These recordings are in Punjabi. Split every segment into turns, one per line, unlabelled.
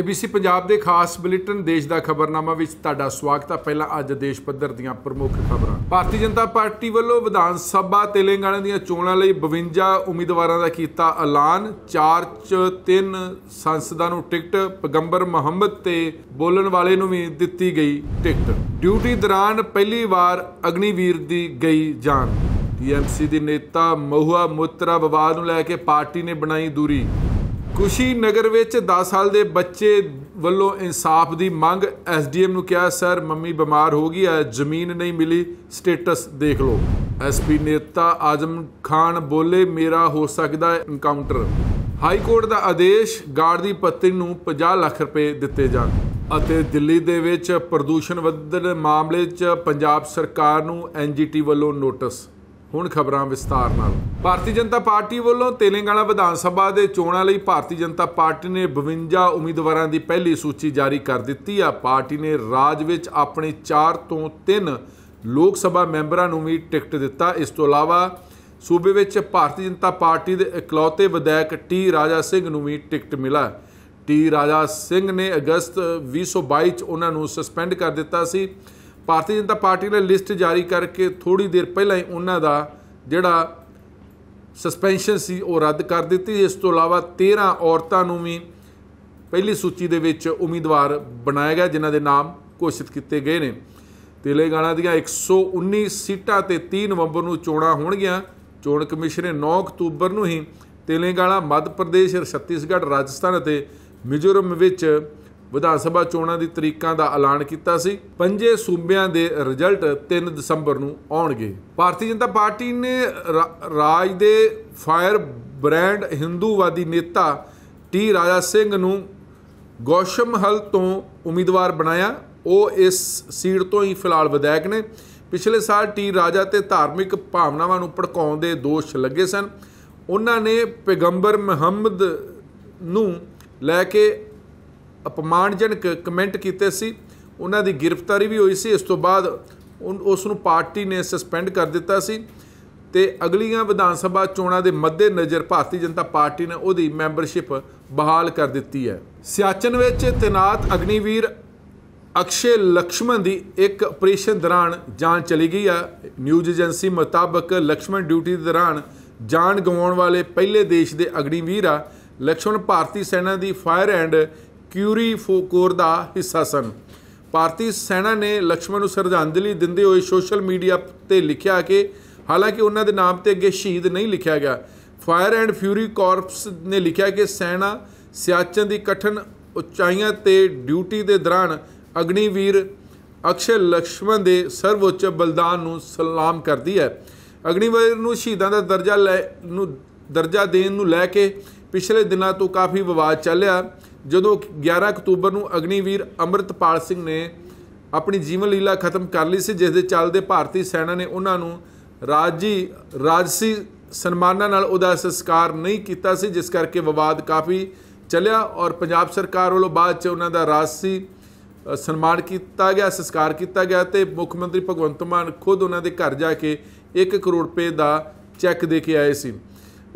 ABC ਪੰਜਾਬ ਦੇ ਖਾਸ ਬੁਲੇਟਿਨ ਦੇਸ਼ ਦਾ ਖਬਰਨਾਮਾ ਵਿੱਚ ਤੁਹਾਡਾ ਸਵਾਗਤ ਹੈ ਪਹਿਲਾਂ ਅੱਜ ਦੇਸ਼ ਪੱਧਰ ਦੀਆਂ ਪ੍ਰਮੁੱਖ ਖਬਰਾਂ ਭਾਰਤੀ ਜਨਤਾ ਪਾਰਟੀ ਵੱਲੋਂ ਵਿਧਾਨ ਸਭਾ ਤੇਲੰਗਾਨਾ ਦੀਆਂ ਚੋਣਾਂ ਲਈ 52 ਉਮੀਦਵਾਰਾਂ ਦਾ ਕੀਤਾ ਐਲਾਨ 4 ਚ 3 ਸੰਸਦਾਂ ਨੂੰ ਟਿਕਟ ਪਗੰਬਰ ਮੁਹੰਮਦ ਤੇ ਬੋਲਣ ਵਾਲੇ ਨੂੰ ਵੀ ਦਿੱਤੀ ਗਈ ਟਿਕਟ ਡਿਊਟੀ ਦੌਰਾਨ ਪਹਿਲੀ ਵਾਰ ਅਗਨੀਵੀਰ ਦੀ ਗਈ ਜਾਨ ਟੀਐਮਸੀ ਦੇ ਨੇਤਾ ਮਹੂਆ ਮੁਤਰਾ ਵਿਵਾਦ ਨੂੰ ਲੈ ਕੇ ਪਾਰਟੀ ਨੇ ਬਣਾਈ ਦੂਰੀ ਖੁਸ਼ੀ ਨਗਰ ਵਿੱਚ 10 ਸਾਲ ਦੇ ਬੱਚੇ ਵੱਲੋਂ ਇਨਸਾਫ ਦੀ ਮੰਗ ਐਸਡੀਐਮ ਨੂੰ ਕਿਹਾ ਸਰ ਮੰਮੀ ਬਿਮਾਰ ਹੋ ਗਈ ਹੈ ਜ਼ਮੀਨ ਨਹੀਂ ਮਿਲੀ ਸਟੇਟਸ ਦੇਖ ਲਓ ਐਸਪੀ ਨੇਤਾ ਆਜ਼ਮ ਖਾਨ ਬੋਲੇ ਮੇਰਾ ਹੋ ਸਕਦਾ ਹੈ ਇਨਕਾਊਂਟਰ ਹਾਈ ਕੋਰਟ ਦਾ ਆਦੇਸ਼ ਗਾਰਡ ਦੀ ਪਤਨੀ ਨੂੰ 50 ਲੱਖ ਰੁਪਏ ਦਿੱਤੇ ਜਾਣ ਅਤੇ ਦਿੱਲੀ ਦੇ ਵਿੱਚ ਪ੍ਰਦੂਸ਼ਣ ਵਧਣ ਮਾਮਲੇ 'ਚ ਪੰਜਾਬ ਸਰਕਾਰ ਨੂੰ ਐਨਜੀਟੀ ਵੱਲੋਂ ਨੋਟਿਸ ਹੁਣ ਖਬਰਾਂ ਵਿਸਤਾਰ ਨਾਲ ਭਾਰਤੀ ਜਨਤਾ ਪਾਰਟੀ ਵੱਲੋਂ ਤੇਲੰਗਾਨਾ ਵਿਧਾਨ ਸਭਾ ਦੇ ਚੋਣਾਂ ਲਈ ਭਾਰਤੀ ਜਨਤਾ ਪਾਰਟੀ ਨੇ 52 ਉਮੀਦਵਾਰਾਂ ਦੀ ਪਹਿਲੀ ਸੂਚੀ ਜਾਰੀ ਕਰ ਦਿੱਤੀ ਆ ਪਾਰਟੀ ਨੇ ਰਾਜ ਵਿੱਚ ਆਪਣੇ 4 ਤੋਂ 3 ਲੋਕ ਸਭਾ ਮੈਂਬਰਾਂ ਨੂੰ ਵੀ ਟਿਕਟ ਦਿੱਤਾ ਇਸ ਤੋਂ ਇਲਾਵਾ ਸੂਬੇ ਵਿੱਚ ਭਾਰਤੀ ਜਨਤਾ ਪਾਰਟੀ ਦੇ ਇਕਲੌਤੇ ਵਿਧਾਇਕ ਟੀ ਰਾਜਾ ਸਿੰਘ ਨੂੰ ਵੀ ਟਿਕਟ ਮਿਲਾ ਟੀ ਰਾਜਾ ਸਿੰਘ ਨੇ ਅਗਸਤ 2022 ਚ ਉਹਨਾਂ ਨੂੰ ਸਸਪੈਂਡ ਕਰ ਦਿੱਤਾ ਸੀ ਭਾਰਤੀ ਜਨਤਾ ਪਾਰਟੀ ਨੇ ਲਿਸਟ ਜਾਰੀ ਕਰਕੇ ਥੋੜੀ ਦੇਰ ਪਹਿਲਾਂ ਹੀ ਉਹਨਾਂ ਦਾ ਜਿਹੜਾ ਸਸਪੈਂਸ਼ਨ ਸੀ ਉਹ ਰੱਦ ਕਰ ਦਿੱਤੀ ਇਸ ਤੋਂ ਇਲਾਵਾ 13 ਔਰਤਾਂ ਨੂੰ ਵੀ ਪਹਿਲੀ ਸੂਚੀ ਦੇ ਵਿੱਚ ਉਮੀਦਵਾਰ ਬਣਾਇਆ ਗਿਆ ਜਿਨ੍ਹਾਂ ਦੇ ਨਾਮ ਘੋਸ਼ਿਤ ਕੀਤੇ ਗਏ ਨੇ ਤੇਲੰਗਾਨਾ ਦੀਆਂ 119 ਸੀਟਾਂ ਤੇ 3 ਨਵੰਬਰ ਨੂੰ ਚੋਣਾਂ ਹੋਣਗੀਆਂ ਚੋਣ ਕਮਿਸ਼ਨ ਨੇ 9 ਅਕਤੂਬਰ ਨੂੰ ਹੀ ਤੇਲੰਗਾਨਾ ਮੱਧ ਪ੍ਰਦੇਸ਼ ਛੱਤੀਸਗੜ੍ਹ ਰਾਜਸਥਾਨ ਅਤੇ ਮਿਜ਼ੋਰਮ ਵਿੱਚ ਵਿਧਾਨ ਸਭਾ ਚੋਣਾਂ ਦੀ ਤਰੀਕਾਂ ਦਾ ਐਲਾਨ ਕੀਤਾ ਸੀ ਪੰਜੇ ਸੂਬਿਆਂ ਦੇ ਰਿਜ਼ਲਟ 3 ਦਸੰਬਰ ਨੂੰ ਆਉਣਗੇ ਭਾਰਤੀ ਜਨਤਾ ਪਾਰਟੀ ਨੇ ਰਾਜ ਦੇ ਫਾਇਰ ਬ੍ਰਾਂਡ ਹਿੰਦੂਵਾਦੀ ਨੇਤਾ ਟੀ ਰਾਜਾ ਸਿੰਘ ਨੂੰ ਗੋਸ਼ਮਹਲ ਤੋਂ ਉਮੀਦਵਾਰ ਬਣਾਇਆ ਉਹ ਇਸ ਸੀਟ ਤੋਂ ਹੀ ਫਿਲਹਾਲ ਵਿਧਾਇਕ ਨੇ ਪਿਛਲੇ ਸਾਲ ਟੀ ਰਾਜਾ ਤੇ ਧਾਰਮਿਕ ਭਾਵਨਾਵਾਂ ਨੂੰ ਭੜਕਾਉਣ ਦੇ ਦੋਸ਼ ਲੱਗੇ ਸਨ ਉਹਨਾਂ ਨੇ ਪੈਗੰਬਰ ਮੁਹੰਮਦ ਨੂੰ ਲੈ ਕੇ ਅਪਮਾਨਜਨਕ ਕਮੈਂਟ ਕੀਤੇ ਸੀ ਉਹਨਾਂ ਦੀ ਗ੍ਰਿਫਤਾਰੀ ਵੀ ਹੋਈ ਸੀ ਇਸ ਤੋਂ ਬਾਅਦ ਉਸ ਨੂੰ ਪਾਰਟੀ ਨੇ ਸਸਪੈਂਡ ਕਰ ਦਿੱਤਾ ਸੀ ਤੇ ਅਗਲੀਆਂ ਵਿਧਾਨ ਸਭਾ ਚੋਣਾਂ ਦੇ ਮੱਦੇ ਨਜ਼ਰ ਭਾਰਤੀ ਜਨਤਾ ਪਾਰਟੀ ਨੇ ਉਹਦੀ ਮੈਂਬਰਸ਼ਿਪ ਬਹਾਲ ਕਰ ਦਿੱਤੀ ਹੈ ਸਿਆਚਨ ਵਿੱਚ ਤਨਾਤ ਅਗਨੀਵੀਰ ਅਕਸ਼ੇ ਲక్ష్ਮਣ ਦੀ ਇੱਕ ਆਪਰੇਸ਼ਨ ਦੌਰਾਨ ਜਾਨ ਚਲੀ ਗਈ ਆ ਨਿਊਜ਼ ਏਜੰਸੀ ਮੁਤਾਬਕ ਲక్ష్ਮਣ ਡਿਊਟੀ ਦੇ ਦੌਰਾਨ ਜਾਨ ਗਵਾਉਣ ਵਾਲੇ ਪਹਿਲੇ ਦੇਸ਼ ਦੇ ਅਗਨੀਵੀਰ ਆ ਲక్ష్ਮਣ ਭਾਰਤੀ ਸੈਨਾ ਦੀ ਫਾਇਰ ਐਂਡ ਕਿਊਰੀ ਫੋਕੋਰ ਦਾ ਹਿੱਸਾ ਸਨ ਭਾਰਤੀ ਸੈਨਾ ਨੇ ਲਕਸ਼ਮਣ ਨੂੰ ਸ਼ਰਧਾਂਜਲੀ ਦਿੰਦੇ ਹੋਏ ਸੋਸ਼ਲ ਮੀਡੀਆ ਤੇ ਲਿਖਿਆ ਕਿ ਹਾਲਾਂਕਿ ਉਹਨਾਂ ਦੇ ਨਾਮ ਤੇ ਅੱਗੇ ਸ਼ਹੀਦ ਨਹੀਂ ਲਿਖਿਆ ਗਿਆ ਫਾਇਰ ਐਂਡ ਫਿਊਰੀ ਕਾਰਪਸ ਨੇ ਲਿਖਿਆ ਕਿ ਸੈਨਾ ਸਿਆਚਨ ਦੀ ਕਠਨ ਉਚਾਈਆਂ ਤੇ ਡਿਊਟੀ ਦੇ ਦੌਰਾਨ ਅਗਨੀਵੀਰ ਅਕਸ਼ੇ ਲਕਸ਼ਮਣ ਦੇ ਸਰਵਉੱਚ ਬਲਦਾਨ ਨੂੰ ਸਲਾਮ ਕਰਦੀ ਹੈ ਅਗਨੀਵੀਰ ਨੂੰ ਸ਼ਹੀਦਾਂ ਦਾ ਦਰਜਾ ਲੈ ਨੂੰ ਦਰਜਾ ਦੇਣ ਨੂੰ ਲੈ ਕੇ ਪਿਛਲੇ ਦਿਨਾਂ ਤੋਂ ਕਾਫੀ ਵਿਵਾਦ ਚੱਲਿਆ ਜਦੋਂ 11 ਅਕਤੂਬਰ ਨੂੰ ਅਗਨੀਵੀਰ ਅਮਰਤਪਾਲ ਸਿੰਘ ਨੇ ਆਪਣੀ ਜੀਵਨ ਲੀਲਾ ਖਤਮ ਕਰ ਲਈ ਸੀ ਜਿਸ ਦੇ ਚੱਲਦੇ ਭਾਰਤੀ ਸੈਨਾ ਨੇ ਉਹਨਾਂ ਨੂੰ ਰਾਜੀ ਰਾਜਸੀ ਸਨਮਾਨਾਂ ਨਾਲ ਉਹਦਾ ਸੰਸਕਾਰ ਨਹੀਂ ਕੀਤਾ ਸੀ ਜਿਸ ਕਰਕੇ ਵਿਵਾਦ ਕਾਫੀ ਚੱਲਿਆ ਔਰ ਪੰਜਾਬ ਸਰਕਾਰ ਵੱਲੋਂ ਬਾਅਦ 'ਚ ਉਹਨਾਂ ਦਾ ਰਾਜਸੀ ਸਨਮਾਨ ਕੀਤਾ ਗਿਆ ਸੰਸਕਾਰ ਕੀਤਾ ਗਿਆ ਤੇ ਮੁੱਖ ਮੰਤਰੀ ਭਗਵੰਤ ਮਾਨ ਖੁਦ ਉਹਨਾਂ ਦੇ ਘਰ ਜਾ ਕੇ 1 ਕਰੋੜ ਰੁਪਏ ਦਾ ਚੈੱਕ ਦੇ ਕੇ ਆਏ ਸੀ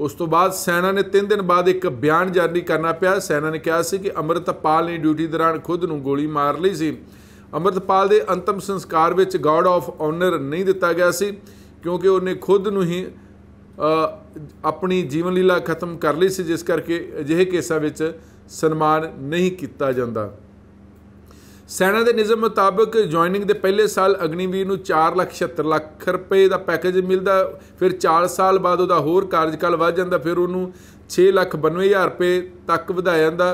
ਉਸ ਤੋਂ ਬਾਅਦ ਸੈਨਾ ਨੇ 3 ਦਿਨ ਬਾਅਦ ਇੱਕ ਬਿਆਨ ਜਾਰੀ ਕਰਨਾ ਪਿਆ ਸੈਨਾ ਨੇ ਕਿਹਾ ਸੀ ਕਿ ਅਮਰਤਪਾਲ ਨੇ ਡਿਊਟੀ ਦੌਰਾਨ ਖੁਦ ਨੂੰ ਗੋਲੀ ਮਾਰ ਲਈ ਸੀ ਅਮਰਤਪਾਲ ਦੇ ਅੰਤਮ ਸੰਸਕਾਰ ਵਿੱਚ ਗਾਰਡ ਆਫ ਆਨਰ ਨਹੀਂ ਦਿੱਤਾ ਗਿਆ ਸੀ ਕਿਉਂਕਿ ਉਹਨੇ ਖੁਦ ਨੂੰ ਹੀ ਆਪਣੀ ਜੀਵਨ ਲੀਲਾ ਖਤਮ ਕਰ ਲਈ ਸੀ ਜਿਸ ਕਰਕੇ ਅਜਿਹੇ ਕੇਸਾਂ ਵਿੱਚ ਸਨਮਾਨ ਨਹੀਂ ਕੀਤਾ ਜਾਂਦਾ ਸੈਨਾ ਦੇ ਨਿਯਮ ਮੁਤਾਬਕ ਜੁਆਇਨਿੰਗ ਦੇ ਪਹਿਲੇ ਸਾਲ ਅਗਨੀਵੀਰ ਨੂੰ 4 ਲੱਖ 70 ਲੱਖ ਰੁਪਏ ਦਾ ਪੈਕੇਜ ਮਿਲਦਾ ਫਿਰ 4 ਸਾਲ ਬਾਅਦ ਉਹਦਾ ਹੋਰ ਕਾਰਜਕਾਲ ਵਧ ਜਾਂਦਾ ਫਿਰ ਉਹਨੂੰ 6 ਲੱਖ 92000 ਰੁਪਏ ਤੱਕ ਵਧਾਇਆ ਜਾਂਦਾ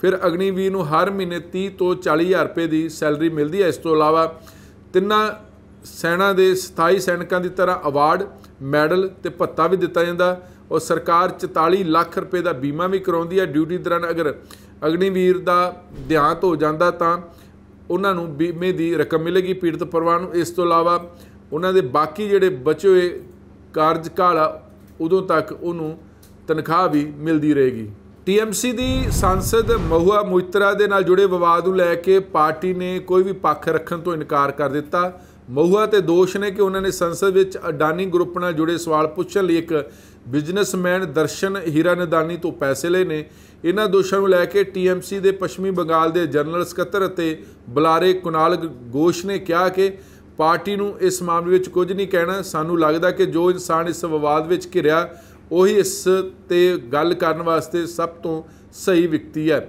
ਫਿਰ ਅਗਨੀਵੀਰ ਨੂੰ ਹਰ ਮਹੀਨੇ 30 ਤੋਂ 40000 ਰੁਪਏ ਦੀ ਸੈਲਰੀ ਮਿਲਦੀ ਹੈ ਇਸ ਤੋਂ ਇਲਾਵਾ ਤਿੰਨਾਂ ਸੈਨਾ ਦੇ 27 ਸੈਨਿਕਾਂ ਦੀ ਤਰ੍ਹਾਂ ਅਵਾਰਡ ਮੈਡਲ ਤੇ ਭੱਤਾ ਵੀ ਦਿੱਤਾ ਜਾਂਦਾ ਔਰ ਸਰਕਾਰ 44 ਲੱਖ ਰੁਪਏ ਦਾ ਬੀਮਾ ਵੀ ਕਰਾਉਂਦੀ ਹੈ ਡਿਊਟੀ ਦੌਰਾਨ ਅਗਰ ਅਗਨੀਵੀਰ ਦਾ ਦਿਹਾਂਤ ਹੋ ਜਾਂਦਾ ਤਾਂ ਉਹਨਾਂ ਨੂੰ ਬੀਮੇ ਦੀ ਰਕਮ ਮਿਲੇਗੀ ਪੀੜਤ ਪਰਿਵਾਰ ਨੂੰ ਇਸ ਤੋਂ ਇਲਾਵਾ ਉਹਨਾਂ ਦੇ ਬਾਕੀ ਜਿਹੜੇ ਬਚੇ ਹੋਏ ਕਾਰਜਕਾਲ ਆ ਉਦੋਂ ਤੱਕ ਉਹਨੂੰ ਤਨਖਾਹ ਵੀ ਮਿਲਦੀ ਰਹੇਗੀ ਟੀਐਮਸੀ ਦੀ ਸੰਸਦ ਮਹੂਆ ਮੁਇਤਰਾ ਦੇ ਨਾਲ ਜੁੜੇ ਵਿਵਾਦ ਨੂੰ ਲੈ ਕੇ ਪਾਰਟੀ ਨੇ ਕੋਈ ਵੀ ਪੱਖ ਰੱਖਣ ਤੋਂ ਇਨਕਾਰ ਕਰ ਦਿੱਤਾ ਮਹੂਆ ਤੇ ਦੋਸ਼ ਨੇ ਕਿ ਉਹਨਾਂ ਨੇ ਸੰਸਦ ਵਿੱਚ ਅਡਾਨੀ ਗਰੁੱਪ ਨਾਲ ਜੁੜੇ ਸਵਾਲ ਪੁੱਛਣ ਲਈ ਇੱਕ ਬਿਜ਼ਨਸਮੈਨ ਦਰਸ਼ਨ ਹੀਰਾਨਦਾਨੀ ਤੋਂ ਪੈਸੇ ਲਏ ਨੇ ਇਹਨਾਂ ਦੋਸ਼ਾਂ ਨੂੰ ਲੈ ਕੇ ਟੀਐਮਸੀ ਦੇ ਪੱਛਮੀ ਬੰਗਾਲ ਦੇ ਜਨਰਲ ਸਕੱਤਰ ਅਤੇ ਬੁਲਾਰੇ ਕੁਨਾਲ ਗੋਸ਼ ਨੇ ਕਿਹਾ ਕਿ ਪਾਰਟੀ ਨੂੰ ਇਸ ਮਾਮਲੇ ਵਿੱਚ ਕੁਝ ਨਹੀਂ ਕਹਿਣਾ ਸਾਨੂੰ ਲੱਗਦਾ ਕਿ ਜੋ ਇਨਸਾਨ ਇਸ ਵਿਵਾਦ ਵਿੱਚ ਘਿਰਿਆ ਉਹੀ ਇਸ ਤੇ ਗੱਲ ਕਰਨ ਵਾਸਤੇ ਸਭ ਤੋਂ ਸਹੀ ਵਿਅਕਤੀ ਹੈ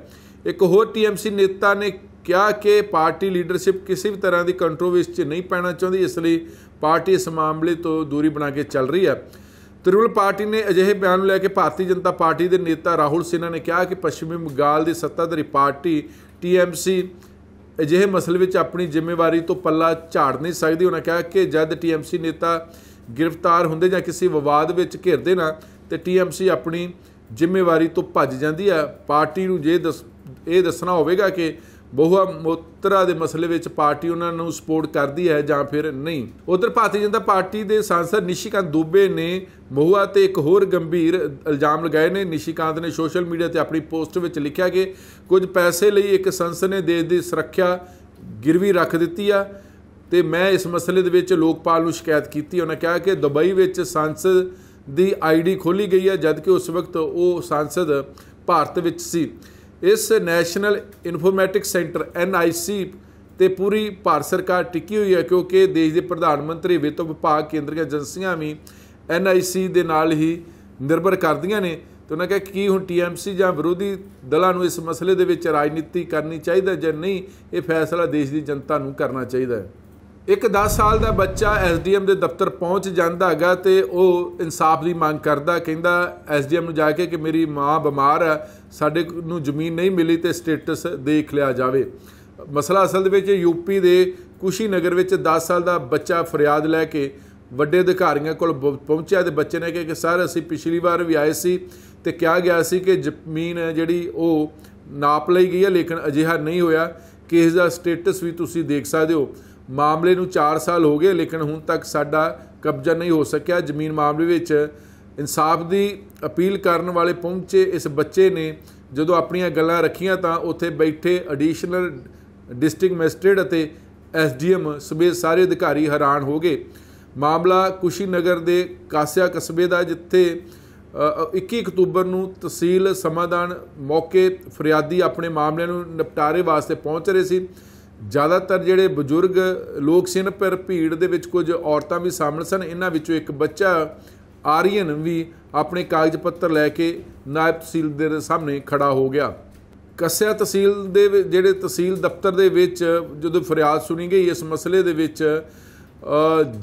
ਇੱਕ ਹੋਰ ਟੀਐਮਸੀ ਨੇਤਾ ਨੇ ਕਿਹਾ ਕਿ ਪਾਰਟੀ ਲੀਡਰਸ਼ਿਪ ਕਿਸੇ ਵੀ ਤਰ੍ਹਾਂ ਦੀ ਕੰਟਰੋਵਰਸੀ 'ਚ ਨਹੀਂ ਪੈਣਾ ਚਾਹੁੰਦੀ ਇਸ ਲਈ ਪਾਰਟੀ ਇਸ ਮਾਮਲੇ ਤੋਂ ਦੂਰੀ ਬਣਾ ਕੇ ਚੱਲ ਰਹੀ ਹੈ ਤ੍ਰਿਣਮੂਲ ਪਾਰਟੀ ਨੇ ਅਜਿਹੇ ਬਿਆਨ ਨੂੰ ਲੈ ਕੇ ਭਾਰਤੀ ਜਨਤਾ ਪਾਰਟੀ ਦੇ ਨੇਤਾ ਰਾਹੁਲ ਸਿਨਹਾ ਨੇ ਕਿਹਾ ਕਿ ਪੱਛਮੀ ਬੰਗਾਲ ਦੀ ਸੱਤਾਧਾਰੀ ਪਾਰਟੀ ਟੀਐਮਸੀ ਅਜਿਹੇ ਮਸਲੇ ਵਿੱਚ ਆਪਣੀ ਜ਼ਿੰਮੇਵਾਰੀ ਤੋਂ ਪੱਲਾ ਝਾੜ ਨਹੀਂ ਸਕਦੀ ਉਹਨਾਂ ਕਿਹਾ ਕਿ ਜਦ ਟੀਐਮਸੀ ਨੇਤਾ ਗ੍ਰਿਫਤਾਰ ਹੁੰਦੇ ਜਾਂ ਕਿਸੇ ਵਿਵਾਦ ਵਿੱਚ ਘਿਰਦੇ ਨਾ ਤੇ ਟੀਐਮਸੀ ਆਪਣੀ ਜ਼ਿੰਮੇਵਾਰੀ ਤੋਂ ਭੱਜ ਜਾਂਦੀ ਹੈ ਪਾਰਟੀ ਨੂੰ ਜੇ ਇਹ ਦੱਸਣਾ ਹੋਵੇਗਾ ਕਿ ਬਹੁਆ ਮੋਤਰਾ ਦੇ ਮਸਲੇ ਵਿੱਚ ਪਾਰਟੀ ਉਹਨਾਂ ਨੂੰ ਸਪੋਰਟ ਕਰਦੀ ਹੈ ਜਾਂ ਫਿਰ ਨਹੀਂ ਉਧਰ ਭਾਤੀ ਜਨਤਾ ਪਾਰਟੀ ਦੇ ਸੰਸਦ ਨਿਸ਼ੀਕਾਂਤ ਦੂਬੇ ਨੇ ਮਹੂਆ ਤੇ ਇੱਕ ਹੋਰ ਗੰਭੀਰ ਇਲਜ਼ਾਮ ਲਗਾਏ ਨੇ ਨਿਸ਼ਿਕਾਂਤ ਨੇ ਸੋਸ਼ਲ ਮੀਡੀਆ ਤੇ ਆਪਣੀ ਪੋਸਟ ਵਿੱਚ ਲਿਖਿਆ ਕਿ ਕੁਝ ਪੈਸੇ ਲਈ ਇੱਕ ਸੰਸਦ ਨੇ ਦੇਸ਼ ਦੀ ਸੁਰੱਖਿਆ ਗਿਰਵੀ ਰੱਖ ਦਿੱਤੀ ਆ ਤੇ ਮੈਂ ਇਸ ਮਸਲੇ ਦੇ ਵਿੱਚ ਲੋਕਪਾਲ ਨੂੰ ਸ਼ਿਕਾਇਤ ਕੀਤੀ ਉਹਨਾਂ ਕਿਹਾ ਕਿ ਦੁਬਈ ਵਿੱਚ ਸੰਸਦ ਦੀ ਆਈਡੀ ਖੋਲੀ ਗਈ ਹੈ ਜਦਕਿ ਉਸ ਵਕਤ ਉਹ ਸੰਸਦ ਭਾਰਤ ਵਿੱਚ ਸੀ ਇਸ ਨੈਸ਼ਨਲ ਇਨਫੋਰਮੈਟਿਕ ਸੈਂਟਰ ਐਨਆਈਸੀ ਤੇ ਪੂਰੀ ਭਾਰਤ ਸਰਕਾਰ ਟਿੱਕੀ ਹੋਈ ਹੈ ਕਿਉਂਕਿ ਦੇਸ਼ ਦੇ ਪ੍ਰਧਾਨ ਮੰਤਰੀ ਵਿੱਤ ਵਿਭਾਗ ਕੇਂਦਰੀ ਏਜੰਸੀਆਂ ਵੀ ਐਨਆਈਸੀ ਦੇ ਨਾਲ ਹੀ ਨਿਰਭਰ ਕਰਦੀਆਂ ਨੇ ਤੇ ਉਹਨਾਂ ਕਿਹਾ ਕੀ ਹੁਣ ਟੀਐਮਸੀ ਜਾਂ ਵਿਰੋਧੀ ਦਲਾਂ ਨੂੰ ਇਸ ਮਸਲੇ ਦੇ ਵਿੱਚ ਰਾਜਨੀਤੀ ਕਰਨੀ ਚਾਹੀਦਾ ਜਾਂ ਨਹੀਂ ਇਹ ਫੈਸਲਾ ਦੇਸ਼ ਦੀ ਜਨਤਾ ਨੂੰ ਕਰਨਾ ਚਾਹੀਦਾ ਹੈ ਇੱਕ 10 ਸਾਲ ਦਾ ਬੱਚਾ ਐਸਡੀਐਮ ਦੇ ਦਫ਼ਤਰ ਪਹੁੰਚ ਜਾਂਦਾ ਹੈਗਾ ਤੇ ਉਹ ਇਨਸਾਫ ਦੀ ਮੰਗ ਕਰਦਾ ਕਹਿੰਦਾ ਐਸਡੀਐਮ ਨੂੰ ਜਾ ਕੇ ਕਿ ਮੇਰੀ ਮਾਂ ਬਿਮਾਰ ਹੈ ਸਾਡੇ ਨੂੰ ਜ਼ਮੀਨ ਨਹੀਂ ਮਿਲੀ ਤੇ ਸਟੇਟਸ ਦੇਖ ਲਿਆ ਜਾਵੇ ਮਸਲਾ ਅਸਲ ਦੇ ਵਿੱਚ ਯੂਪੀ ਦੇ ਕੁਸ਼ੀ ਨਗਰ ਵਿੱਚ 10 ਸਾਲ ਦਾ ਬੱਚਾ ਫਰਿਆਦ ਲੈ ਕੇ ਵੱਡੇ ਅਧਿਕਾਰੀਆਂ ਕੋਲ ਪਹੁੰਚਿਆ ਤੇ ਬੱਚੇ ਨੇ ਕਿਹਾ ਕਿ ਸਰ ਅਸੀਂ ਪਿਛਲੀ ਵਾਰ ਵੀ ਆਏ ਸੀ ਤੇ ਕਿਹਾ ਗਿਆ ਸੀ ਕਿ ਜ਼ਮੀਨ ਜਿਹੜੀ ਉਹ ਨਾਪ ਲਈ ਗਈ ਹੈ ਲੇਕਿਨ ਅਜਿਹਾ ਨਹੀਂ ਹੋਇਆ ਕੇਸ ਦਾ ਸਟੇਟਸ ਵੀ ਤੁਸੀਂ ਦੇਖ ਸਕਦੇ ਹੋ ਮਾਮਲੇ ਨੂੰ 4 ਸਾਲ ਹੋ ਗਏ ਲੇਕਿਨ ਹੁਣ ਤੱਕ ਸਾਡਾ ਕਬਜ਼ਾ ਨਹੀਂ ਹੋ ਸਕਿਆ ਜ਼ਮੀਨ ਮਾਮਲੇ ਵਿੱਚ ਇਨਸਾਫ ਦੀ ਅਪੀਲ ਕਰਨ ਵਾਲੇ ਪਹੁੰਚੇ ਇਸ ਬੱਚੇ ਨੇ ਜਦੋਂ ਆਪਣੀਆਂ ਗੱਲਾਂ ਰੱਖੀਆਂ ਤਾਂ ਉੱਥੇ ਬੈਠੇ ਐਡੀਸ਼ਨਲ ਡਿਸਟ੍ਰਿਕਟ ਮੈਜਿਸਟ੍ਰੇਟ ਅਤੇ ਐਸਡੀਐਮ ਸਮੇਤ ਸਾਰੇ ਅਧਿਕਾਰੀ ਹੈਰਾਨ ਹੋ ਗਏ ਮਾਮਲਾ ਨਗਰ ਦੇ ਕਾਸਿਆ ਕਸਬੇ ਦਾ ਜਿੱਥੇ 21 ਅਕਤੂਬਰ ਨੂੰ ਤਹਿਸੀਲ ਸਮਾਦਾਨ ਮੌਕੇ ਫਰਿਆਦੀ ਆਪਣੇ ਮਾਮਲੇ ਨੂੰ ਨਿਪਟਾਰੇ ਵਾਸਤੇ ਪਹੁੰਚ ਰਹੇ ਸੀ ਜ਼ਿਆਦਾਤਰ ਜਿਹੜੇ ਬਜ਼ੁਰਗ ਲੋਕ ਸਨ ਪਰ ਭੀੜ ਦੇ ਵਿੱਚ ਕੁਝ ਔਰਤਾਂ ਵੀ ਸ਼ਾਮਲ ਸਨ ਇਹਨਾਂ ਵਿੱਚੋਂ ਇੱਕ ਬੱਚਾ ਆਰੀਅਨ ਵੀ ਆਪਣੇ ਕਾਗਜ਼ ਪੱਤਰ ਲੈ ਕੇ ਨਾਇਬ ਤਹਿਸੀਲਦਾਰ ਦੇ ਸਾਹਮਣੇ ਖੜਾ ਹੋ ਗਿਆ ਕਸਿਆ ਤਹਿਸੀਲ ਦੇ ਜਿਹੜੇ ਤਹਿਸੀਲ ਦਫ਼ਤਰ ਦੇ ਵਿੱਚ ਜਦੋਂ ਫਰਿਆਦ ਸੁਣੀ ਗਈ ਇਸ ਮਸਲੇ ਦੇ ਵਿੱਚ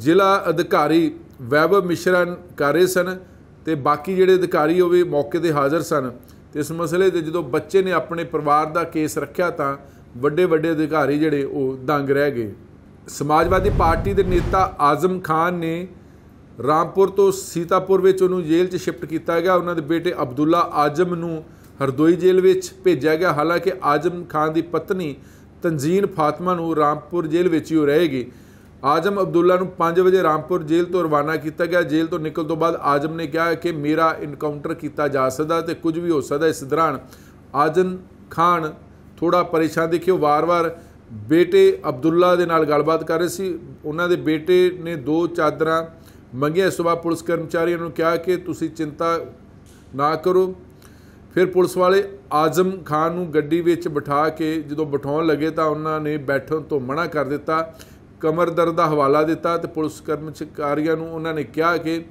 ਜ਼ਿਲ੍ਹਾ ਅਧਿਕਾਰੀ ਵੈਭ ਮਿਸ਼ਰਨ ਕਰ ਰਹੇ ਸਨ ਤੇ ਬਾਕੀ ਜਿਹੜੇ ਅਧਿਕਾਰੀ ਹੋਵੇ ਮੌਕੇ ਤੇ ਹਾਜ਼ਰ ਸਨ ਤੇ ਇਸ ਮਸਲੇ ਤੇ ਜਦੋਂ ਬੱਚੇ ਨੇ ਆਪਣੇ ਪਰਿਵਾਰ ਦਾ ਕੇਸ ਰੱਖਿਆ ਤਾਂ ਵੱਡੇ ਵੱਡੇ ਅਧਿਕਾਰੀ ਜਿਹੜੇ ਉਹ ਦੰਗ ਰਹਿ ਗਏ ਸਮਾਜਵਾਦੀ ਪਾਰਟੀ ਦੇ ਨੇਤਾ ਆਜ਼ਮ ਖਾਨ ਨੇ ਰਾਮਪੁਰ ਤੋਂ ਸੀਤਾਪੁਰ ਵਿੱਚ ਉਹਨੂੰ ਜੇਲ੍ਹ 'ਚ ਸ਼ਿਫਟ ਕੀਤਾ ਗਿਆ ਉਹਨਾਂ ਦੇ ਬੇਟੇ ਅਬਦੁੱਲਾ ਆਜ਼ਮ ਨੂੰ ਹਰਦੋਈ ਜੇਲ੍ਹ ਵਿੱਚ ਭੇਜਿਆ ਗਿਆ ਹਾਲਾਂਕਿ ਆਜ਼ਮ ਖਾਨ ਦੀ ਪਤਨੀ ਤਨਜ਼ੀਨ ਫਾਤਿਮਾ ਨੂੰ ਰਾਮਪੁਰ ਜੇਲ੍ਹ ਵਿੱਚ ਹੀ ਰਹੇਗੀ ਆਜ਼ਮ ਅਬਦੁੱਲਾ ਨੂੰ 5 ਵਜੇ ਰਾਮਪੁਰ ਜੇਲ੍ਹ ਤੋਂ ਰਵਾਨਾ ਕੀਤਾ ਗਿਆ ਜੇਲ੍ਹ ਤੋਂ ਨਿਕਲ ਤੋਂ ਬਾਅਦ ਆਜ਼ਮ ਨੇ ਕਿਹਾ ਕਿ ਮੇਰਾ ਇਨਕਾਊਂਟਰ ਕੀਤਾ ਜਾ ਸਕਦਾ ਤੇ ਕੁਝ ਵੀ ਹੋ ਸਕਦਾ ਇਸ ਦੌਰਾਨ ਆਜ਼ਮ ਖਾਨ ਥੋੜਾ ਪਰੇਸ਼ਾਨ ਦੇਖਿਓ ਵਾਰ-ਵਾਰ ਬੇਟੇ ਅਬਦੁੱਲਾ ਦੇ ਨਾਲ ਗੱਲਬਾਤ ਕਰ ਰਹੇ ਸੀ ਉਹਨਾਂ ਦੇ ਬੇਟੇ ਨੇ ਦੋ ਚਾਦਰਾਂ ਮੰਗੀਆਂ ਇਸ ਪੁਲਿਸ ਕਰਮਚਾਰੀਆਂ ਨੂੰ ਕਿਹਾ ਕਿ ਤੁਸੀਂ ਚਿੰਤਾ ਨਾ ਕਰੋ ਫਿਰ ਪੁਲਿਸ ਵਾਲੇ ਆਜ਼ਮ ਖਾਨ ਨੂੰ ਗੱਡੀ ਵਿੱਚ ਬਿਠਾ ਕੇ ਜਦੋਂ ਬਿਠਾਉਣ ਲੱਗੇ ਤਾਂ ਉਹਨਾਂ ਨੇ ਬੈਠਣ ਤੋਂ ਮਨਾ ਕਰ ਦਿੱਤਾ ਕਮਰ ਦਰਦ ਦਾ ਹਵਾਲਾ ਦਿੱਤਾ ਤੇ ਪੁਲਿਸ ਕਰਮਚਾਰੀਆਂ ਨੂੰ ਉਹਨਾਂ ਨੇ ਕਿਹਾ ਕਿ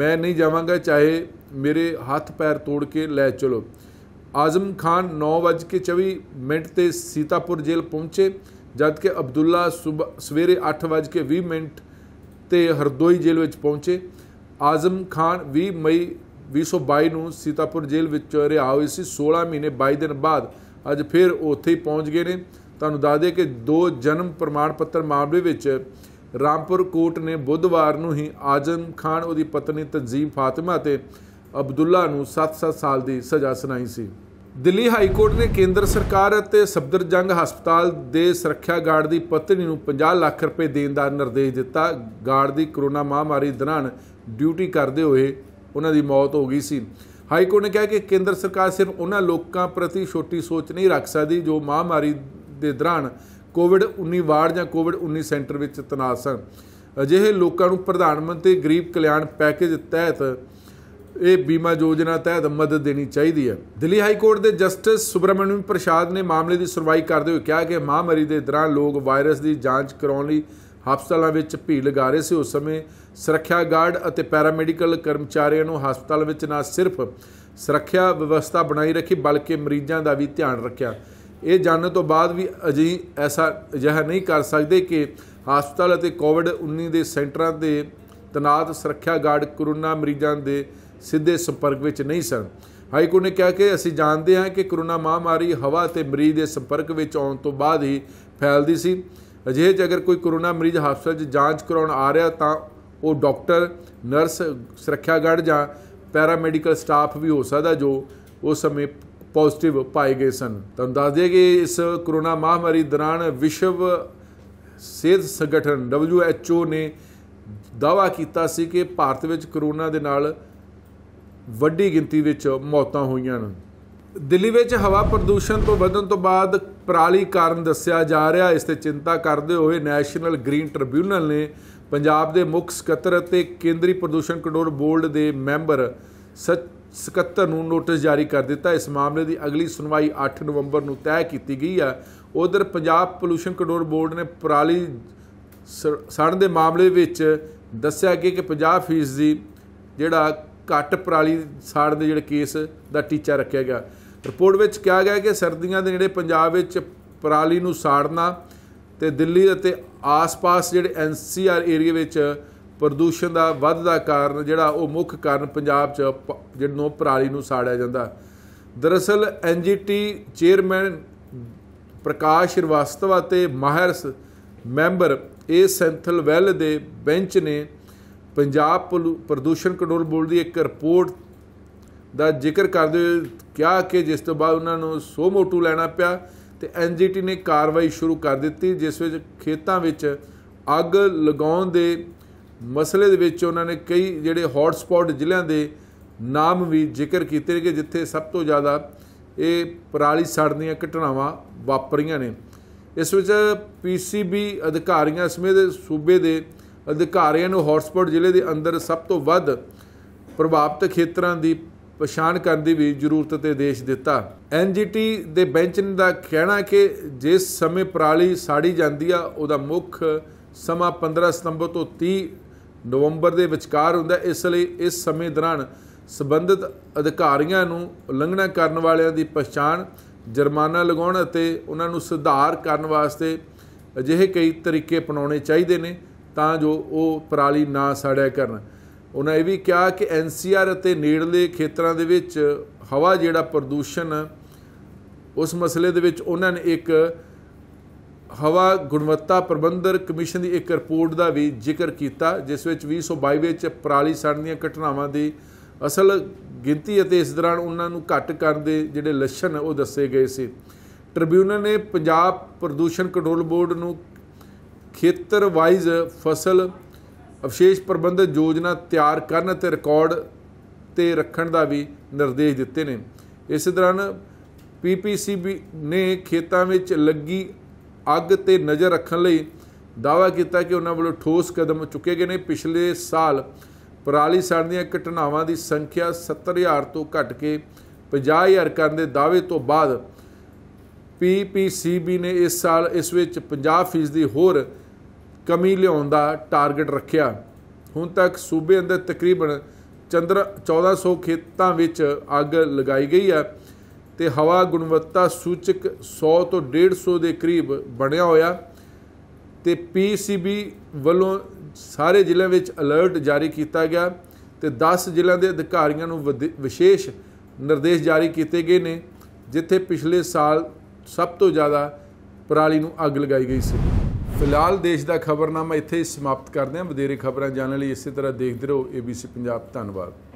ਮੈਂ ਨਹੀਂ ਜਾਵਾਂਗਾ ਚਾਹੇ ਮੇਰੇ ਹੱਥ ਪੈਰ ਤੋੜ ਕੇ ਲੈ ਚਲੋ ਆਜ਼ਮ ਖਾਨ 9:24 ਮਿੰਟ ਤੇ ਸੀਤਾਪੁਰ ਜੇਲ੍ਹ ਪਹੁੰਚੇ ਜਦਕਿ ਅਬਦੁੱਲਾ ਸਵੇਰੇ 8:20 ਮਿੰਟ ਤੇ ਹਰਦੋਈ ਜੇਲ੍ਹ ਵਿੱਚ ਪਹੁੰਚੇ ਆਜ਼ਮ ਖਾਨ 20 ਮਈ 2022 ਨੂੰ ਸੀਤਾਪੁਰ ਜੇਲ੍ਹ ਵਿੱਚ ਰਿਹਾ ਹੋਏ ਸੀ 16 ਮਹੀਨੇ 22 ਦਿਨ ਬਾਅਦ ਅੱਜ ਫਿਰ ਉੱਥੇ ਹੀ ਪਹੁੰਚ ਗਏ ਨੇ ਤੁਹਾਨੂੰ ਦੱਸ ਦੇ ਕਿ ਦੋ ਜਨਮ ਪ੍ਰਮਾਣ ਪੱਤਰ ਮਾਮਲੇ ਵਿੱਚ ਰਾਮਪੁਰ ਕੋਰਟ ਨੇ ਬੁੱਧਵਾਰ ਨੂੰ ਹੀ ਆਜ਼ਮ ਖਾਨ ਉਹਦੀ ਪਤਨੀ ਤਨਜ਼ੀਮ ਫਾਤਿਮਾ ਤੇ ਅਬਦੁੱਲਾ ਨੂੰ 7-7 ਸਾਲ ਦੀ ਸਜ਼ਾ ਸੁਣਾਈ ਸੀ ਦਿੱਲੀ ਹਾਈ ਕੋਰਟ ਨੇ ਕੇਂਦਰ ਸਰਕਾਰ ਅਤੇ ਸਬਦਰਜੰਗ ਹਸਪਤਾਲ ਦੇ ਸੁਰੱਖਿਆ ਗਾਰਡ ਦੀ ਪਤਨੀ ਨੂੰ 50 ਲੱਖ ਰੁਪਏ ਦੇਣ ਦਾ ਨਿਰਦੇਸ਼ ਦਿੱਤਾ ਗਾਰਡ ਦੀ ਕਰੋਨਾ ਮਹਾਮਾਰੀ ਦੌਰਾਨ ਡਿਊਟੀ ਕਰਦੇ ਹੋਏ ਉਹਨਾਂ ਦੀ ਮੌਤ ਹੋ ਗਈ ਸੀ ਹਾਈ ਕੋਰਟ ਨੇ ਕਿਹਾ ਕਿ ਕੇਂਦਰ ਸਰਕਾਰ ਸਿਰਫ ਉਹਨਾਂ ਲੋਕਾਂ ਪ੍ਰਤੀ ਛੋਟੀ ਸੋਚ ਨਹੀਂ ਰੱਖ ਸਕਦੀ ਜੋ ਮਹਾਮਾਰੀ ਦੇ ਦੌਰਾਨ ਕੋਵਿਡ-19 ਵਾਰਡ ਜਾਂ ਕੋਵਿਡ-19 ਸੈਂਟਰ ਵਿੱਚ ਤਨਾਤ ਸਨ ਅਜਿਹੇ ਲੋਕਾਂ ਨੂੰ ਪ੍ਰਧਾਨ ਮੰਤਰੀ ਗਰੀਬ ਕਲਿਆਣ ਪੈਕੇਜ ਤਹਿਤ ਇਹ ਬੀਮਾ ਯੋਜਨਾ ਤਹਿਤ ਮਦਦ ਦੇਣੀ ਚਾਹੀਦੀ ਹੈ ਦਿੱਲੀ ਹਾਈ ਕੋਰਟ ਦੇ ਜਸਟਿਸ ਸੁਬਰਮਨਿਅਮ ਪ੍ਰਸ਼ਾਦ ਨੇ ਮਾਮਲੇ ਦੀ ਸੁਣਵਾਈ ਕਰਦੇ ਹੋਏ ਕਿਹਾ ਕਿ ਮਹਾਮਰੀ ਦੇ ਦੌਰਾਨ ਲੋਕ ਵਾਇਰਸ ਦੀ ਜਾਂਚ ਕਰਾਉਣ ਲਈ ਹਸਪਤਾਲਾਂ ਵਿੱਚ ਭੀੜ ਲਗਾ ਰਹੇ ਸੀ ਉਸ ਸਮੇਂ ਸੁਰੱਖਿਆ ਗਾਰਡ ਅਤੇ ਪੈਰਾਮੈਡੀਕਲ ਕਰਮਚਾਰੀਆਂ ਨੂੰ ਹਸਪਤਾਲ ਵਿੱਚ ਨਾ ਸਿਰਫ ਸੁਰੱਖਿਆ ਵਿਵਸਥਾ ਬਣਾਈ ਰੱਖੀ ਬਲਕਿ ਮਰੀਜ਼ਾਂ ਦਾ ਵੀ ਧਿਆਨ ਰੱਖਿਆ ਇਹ ਜਾਣਨ ਤੋਂ ਬਾਅਦ ਵੀ ਅਜੇ ਐਸਾ ਅਜਿਹਾ ਨਹੀਂ ਕਰ ਸਕਦੇ ਕਿ ਹਸਪਤਾਲ ਅਤੇ ਕੋਵਿਡ-19 ਦੇ ਸੈਂਟਰਾਂ ਦੇ ਤਨਾਤ ਸੁਰੱਖਿਆ ਗਾਰਡ ਕਰੋਨਾ ਮਰੀਜ਼ਾਂ ਦੇ ਸਿੱਧੇ ਸੰਪਰਕ ਵਿੱਚ ਨਹੀਂ ਸਨ ਹਾਈ ਕੋਰਟ ਨੇ ਕਿਹਾ ਕਿ ਅਸੀਂ ਜਾਣਦੇ ਹਾਂ ਕਿ ਕਰੋਨਾ ਮਹਾਮਾਰੀ ਹਵਾ ਤੇ ਮਰੀਜ਼ ਦੇ ਸੰਪਰਕ ਵਿੱਚ ਆਉਣ ਤੋਂ ਬਾਅਦ ਹੀ ਫੈਲਦੀ ਸੀ ਅਜਿਹੇ ਜੇ ਅਗਰ ਕੋਈ ਕਰੋਨਾ ਮਰੀਜ਼ ਹਸਪਤਾਲ 'ਚ ਜਾਂਚ ਕਰਾਉਣ ਆ ਰਿਹਾ ਤਾਂ ਉਹ ਡਾਕਟਰ ਨਰਸ ਸੁਰੱਖਿਆ ਗਾਰਡ ਜਾਂ ਪੈਰਾਮੈਡੀਕਲ ਸਟਾਫ ਵੀ ਹੋ ਸਕਦਾ ਜੋ ਉਸ ਸਮੇਂ ਪੋਜ਼ਿਟਿਵ ਪਾਏ ਗਏ ਸਨ ਤਾਂ ਦੱਸ ਦਈਏ ਕਿ ਇਸ ਕਰੋਨਾ ਮਹਾਮਾਰੀ ਦੌਰਾਨ ਵਿਸ਼ਵ ਸਿਹਤ ਸੰਗਠਨ WHO ਨੇ ਦਾਵਾ ਕੀਤਾ ਸੀ ਕਿ ਭਾਰਤ ਵਿੱਚ ਕਰੋਨਾ ਦੇ ਨਾਲ ਵੱਡੀ ਗਿਣਤੀ ਵਿੱਚ ਮੌਤਾਂ ਹੋਈਆਂ ਹਨ ਦਿੱਲੀ ਵਿੱਚ ਹਵਾ ਪ੍ਰਦੂਸ਼ਣ ਤੋਂ ਵਧਣ ਤੋਂ ਬਾਅਦ ਪਰਾਲੀ ਕਾਰਨ ਦੱਸਿਆ ਜਾ ਰਿਹਾ ਇਸ ਤੇ ਚਿੰਤਾ ਕਰਦੇ ਹੋਏ ਨੈਸ਼ਨਲ ਗ੍ਰੀਨ ਟ੍ਰਿਬਿਊਨਲ ਨੇ ਪੰਜਾਬ ਦੇ ਮੁੱਖ ਸਕੱਤਰ ਅਤੇ ਕੇਂਦਰੀ ਪ੍ਰਦੂਸ਼ਣ ਕੰਟਰੋਲ ਬੋਰਡ ਦੇ ਮੈਂਬਰ ਸਕੱਤਰ ਨੂੰ ਨੋਟਿਸ ਜਾਰੀ ਕਰ ਦਿੱਤਾ ਇਸ ਮਾਮਲੇ ਦੀ ਅਗਲੀ ਸੁਣਵਾਈ 8 ਨਵੰਬਰ ਨੂੰ ਤੈਅ ਕੀਤੀ ਗਈ ਹੈ ਉਧਰ ਪੰਜਾਬ ਪੋਲੂਸ਼ਨ ਕੰਟਰੋਲ ਬੋਰਡ ਨੇ ਪਰਾਲੀ ਸੜਨ ਦੇ ਮਾਮਲੇ ਵਿੱਚ ਦੱਸਿਆ ਕਿ 50% ਜਿਹੜਾ ਘੱਟ ਪਰਾਲੀ ਸਾੜ ਦੇ ਜਿਹੜੇ ਕੇਸ ਦਾ ਟੀਚਾ ਰੱਖਿਆ ਗਿਆ ਰਿਪੋਰਟ ਵਿੱਚ ਕਿਹਾ ਗਿਆ ਕਿ ਸਰਦੀਆਂ ਦੇ ਜਿਹੜੇ ਪੰਜਾਬ ਵਿੱਚ ਪਰਾਲੀ ਨੂੰ ਸਾੜਨਾ ਤੇ ਦਿੱਲੀ ਅਤੇ ਆਸ-ਪਾਸ ਜਿਹੜੇ ਐਨਸੀਆਰ ਏਰੀਆ ਵਿੱਚ ਪ੍ਰਦੂਸ਼ਣ ਦਾ ਵੱਧਦਾ ਕਾਰਨ ਜਿਹੜਾ ਉਹ ਮੁੱਖ ਕਾਰਨ ਪੰਜਾਬ 'ਚ ਜਿਹਨੂੰ ਪਰਾਲੀ ਨੂੰ ਸਾੜਿਆ ਜਾਂਦਾ ਦਰਅਸਲ ਐਨਜੀਟੀ ਚੇਅਰਮੈਨ ਪ੍ਰਕਾਸ਼ ਸ਼੍ਰੀਵਾਸਤਵਾ ਤੇ ਮਾਹਰ ਮੈਂਬਰ ਏ ਸੈਂਥਲ ਵੈਲ ਦੇ ਬੈਂਚ ਨੇ ਪੰਜਾਬ ਪ੍ਰਦੂਸ਼ਣ ਕੰਟਰੋਲ ਬੋਰਡ ਦੀ ਇੱਕ ਰਿਪੋਰਟ ਦਾ ਜ਼ਿਕਰ ਕਰਦੇ ਹੋਏ ਕਿਹਾ ਕਿ ਜਿਸ ਤੋਂ ਬਾਅਦ ਉਹਨਾਂ ਨੂੰ ਸੋ ਮੋਟੂ ਲੈਣਾ ਪਿਆ ਤੇ ਐਨਜੀਟੀ ਨੇ ਕਾਰਵਾਈ ਸ਼ੁਰੂ ਕਰ ਦਿੱਤੀ ਜਿਸ ਵਿੱਚ ਖੇਤਾਂ ਵਿੱਚ ਅੱਗ ਲਗਾਉਣ ਦੇ ਮਸਲੇ ਦੇ ਵਿੱਚ ਉਹਨਾਂ ਨੇ ਕਈ ਜਿਹੜੇ ਹੌਟ ਸਪੌਟ ਜ਼ਿਲ੍ਹਿਆਂ ਦੇ ਨਾਮ ਵੀ ਜ਼ਿਕਰ ਕੀਤੇ ਕਿ ਜਿੱਥੇ ਸਭ ਤੋਂ ਜ਼ਿਆਦਾ ਇਹ ਪਰਾਲੀ ਸੜਨ ਦੀਆਂ ਘਟਨਾਵਾਂ ਵਾਪਰੀਆਂ ਨੇ ਇਸ ਵਿੱਚ ਪੀਸੀਬੀ ਅਧਿਕਾਰੀਆਂ ਸਮੇਤ ਸੂਬੇ ਦੇ ਅਧਿਕਾਰੀਆਂ ਨੂੰ ਹੌਟਸਪੌਟ ਜ਼ਿਲ੍ਹੇ ਦੇ ਅੰਦਰ ਸਭ ਤੋਂ ਵੱਧ ਪ੍ਰਭਾਵਿਤ ਖੇਤਰਾਂ ਦੀ ਪਛਾਣ ਕਰਨ ਦੀ ਵੀ ਜ਼ਰੂਰਤ ਤੇ ਦੇਸ਼ ਦਿੱਤਾ ਐਨਜੀਟੀ ਦੇ ਬੈਂਚ ਦਾ ਕਹਿਣਾ ਕਿ ਜਿਸ ਸਮੇਂ ਪ੍ਰਾਲੀ ਸਾੜੀ ਜਾਂਦੀ ਆ ਉਹਦਾ ਮੁੱਖ ਸਮਾਂ 15 ਸਤੰਬਰ ਤੋਂ 30 ਨਵੰਬਰ ਦੇ ਵਿਚਕਾਰ ਹੁੰਦਾ ਇਸ ਲਈ ਇਸ ਸਮੇਂ ਦੌਰਾਨ ਸਬੰਧਤ ਅਧਿਕਾਰੀਆਂ ਨੂੰ ਉਲੰਘਣਾ ਕਰਨ ਵਾਲਿਆਂ ਦੀ ਪਛਾਣ ਜੁਰਮਾਨਾ ਲਗਾਉਣ ਅਤੇ ਉਹਨਾਂ ਨੂੰ ਸੁਧਾਰ ਕਰਨ ਵਾਸਤੇ ਅਜਿਹੇ ਕਈ ਤਰੀਕੇ ਅਪਣਾਉਣੇ ਚਾਹੀਦੇ ਨੇ ਤਾਂ ਜੋ ਉਹ ਪਰਾਲੀ ਨਾ ਸੜਿਆ ਕਰਨ ਉਹਨਾਂ ਇਹ ਵੀ ਕਿਹਾ ਕਿ ਐਨਸੀਆਰ ਅਤੇ ਨੇੜਲੇ ਖੇਤਰਾਂ ਦੇ ਵਿੱਚ ਹਵਾ ਜਿਹੜਾ ਪ੍ਰਦੂਸ਼ਣ ਉਸ ਮਸਲੇ ਦੇ ਵਿੱਚ ਉਹਨਾਂ ਨੇ ਇੱਕ ਹਵਾ ਗੁਣਵੱਤਾ ਪ੍ਰਬੰਧਰ ਕਮਿਸ਼ਨ ਦੀ ਇੱਕ ਰਿਪੋਰਟ ਦਾ ਵੀ ਜ਼ਿਕਰ ਕੀਤਾ ਜਿਸ ਵਿੱਚ 2022 ਵਿੱਚ ਪਰਾਲੀ ਸੜਨ ਦੀਆਂ ਘਟਨਾਵਾਂ ਦੀ ਅਸਲ ਗਿਣਤੀ ਅਤੇ ਇਸ ਦੌਰਾਨ ਉਹਨਾਂ ਨੂੰ ਘੱਟ ਕਰਨ ਦੇ ਜਿਹੜੇ ਲੱਛਣ ਉਹ ਦੱਸੇ ਗਏ ਸੀ ਟ੍ਰਿਬਿਊਨਲ ਨੇ ਪੰਜਾਬ ਪ੍ਰਦੂਸ਼ਣ ਕੰਟਰੋਲ ਬੋਰਡ ਨੂੰ ਖੇਤਰ ਵਾਈਜ਼ ਫਸਲ ਅਵਸ਼ੇਸ਼ ਪ੍ਰਬੰਧ ਯੋਜਨਾ ਤਿਆਰ ਕਰਨ ਅਤੇ ਰਿਕਾਰਡ ਤੇ ਰੱਖਣ ਦਾ ਵੀ ਨਿਰਦੇਸ਼ ਦਿੱਤੇ ਨੇ ਇਸ ਦੌਰਾਨ ਪੀਪੀਸੀਬੀ ਨੇ ਖੇਤਾਂ ਵਿੱਚ ਲੱਗੀ ਅੱਗ ਤੇ ਨਜ਼ਰ ਰੱਖਣ ਲਈ ਦਾਵਾ ਕੀਤਾ ਕਿ ਉਹਨਾਂ ਵੱਲੋਂ ਠੋਸ ਕਦਮ ਚੁੱਕੇ ਗਏ ਨੇ ਪਿਛਲੇ ਸਾਲ ਪਰਾਲੀ ਸਾੜਨ ਦੀਆਂ ਘਟਨਾਵਾਂ ਦੀ ਸੰਖਿਆ 70000 ਤੋਂ ਘਟ ਕੇ 50000 ਕਰਨ ਦੇ ਦਾਅਵੇ ਤੋਂ ਬਾਅਦ ਪੀਪੀਸੀਬੀ ਨੇ ਇਸ ਸਾਲ ਇਸ ਵਿੱਚ 50% ਦੀ ਹੋਰ ਕਮੀ ਲਿਆਉਣ ਦਾ ਟਾਰਗੇਟ ਰੱਖਿਆ ਹੁਣ ਤੱਕ ਸੂਬੇ ਅੰਦਰ ਤਕਰੀਬਨ ਚੰਦਰ 1400 ਖੇਤਾਂ ਵਿੱਚ ਅੱਗ ਲਗਾਈ ਗਈ ਹੈ ਤੇ ਹਵਾ ਗੁਣਵੱਤਾ ਸੂਚਕ 100 ਤੋਂ 150 ਦੇ ਕਰੀਬ ਬਣਿਆ ਹੋਇਆ ਤੇ ਪੀਸੀਬੀ ਵੱਲੋਂ ਸਾਰੇ ਜ਼ਿਲ੍ਹਿਆਂ ਵਿੱਚ ਅਲਰਟ ਜਾਰੀ ਕੀਤਾ ਗਿਆ ਤੇ 10 ਜ਼ਿਲ੍ਹਿਆਂ ਦੇ ਅਧਿਕਾਰੀਆਂ ਨੂੰ ਵਿਸ਼ੇਸ਼ ਨਿਰਦੇਸ਼ ਜਾਰੀ ਕੀਤੇ ਗਏ ਨੇ ਜਿੱਥੇ ਪਿਛਲੇ ਸਾਲ ਸਭ ਤੋਂ ਜ਼ਿਆਦਾ ਪਰਾਲੀ ਨੂੰ ਅੱਗ ਲਗਾਈ ਗਈ ਸੀ ਫਿਲਹਾਲ ਦੇਸ਼ ਦਾ ਖਬਰਨਾਮਾ ਇੱਥੇ ਸਮਾਪਤ ਕਰਦੇ ਹਾਂ ਵਧੇਰੇ ਖਬਰਾਂ ਜਾਣਨ ਲਈ ਇਸੇ ਤਰ੍ਹਾਂ ਦੇਖਦੇ ਰਹੋ ABC ਪੰਜਾਬ ਧੰਨਵਾਦ